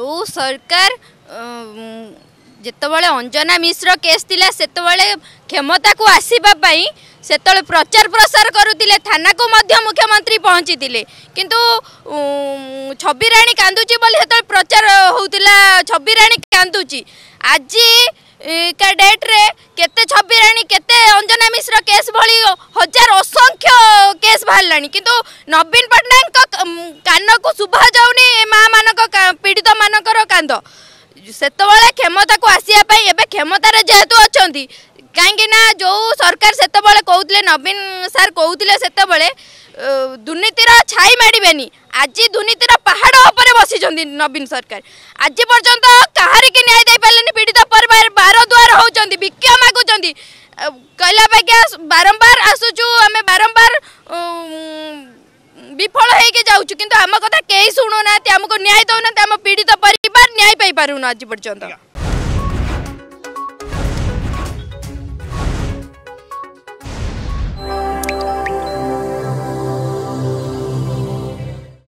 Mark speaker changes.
Speaker 1: ଯେଉଁ ସରକାର ଯେତେବେଳେ ଅଞ୍ଜନା ମିଶ୍ର କେସ୍ ଥିଲା ସେତେବେଳେ କ୍ଷମତାକୁ ଆସିବା ପାଇଁ ସେତେବେଳେ ପ୍ରଚାର ପ୍ରସାର କରୁଥିଲେ ଥାନାକୁ ମଧ୍ୟ ମୁଖ୍ୟମନ୍ତ୍ରୀ ପହଞ୍ଚିଥିଲେ କିନ୍ତୁ ଛବିରାଣୀ କାନ୍ଦୁଛି ବୋଲି ସେତେବେଳେ ପ୍ରଚାର ହେଉଥିଲା ଛବିରାଣୀ କାନ୍ଦୁଛି ଆଜି କା ଡେଟ୍ରେ କେତେ ଛବିରାଣୀ କେତେ ଅଞ୍ଜନା ମିଶ୍ର କେସ୍ ଭଳି ହଜାର ଅସଂଖ୍ୟ କେସ୍ ବାହାରିଲାଣି କିନ୍ତୁ ନବୀନ ପଟ୍ଟନାୟକଙ୍କ କାନକୁ ଶୁଭାଯାଉନି ମା' से क्षमता को आसपाई एवं क्षमतार जेहेतु अच्छा कहीं जो सरकार से कहते नवीन सार कहते से दुर्नीतिर छाई माड़े नहीं आज दुर्नीतिर पहाड़ बसिंट नवीन सरकार आज पर्यटन कहार की न्याय दे पारे पीड़ित पर बार दुआर होती भिक्षा मगुच्च कहला अपेक्षा बारंबार आसुचु आम बारंबार विफल होम कथा कहीं शुणुना आमको न्याय दौना आम पीड़ित पर ನ್ಯಾಯ ಪೈಬಾರು ಅಜ್ಜಿ ಬಡ್ಜೊಂದು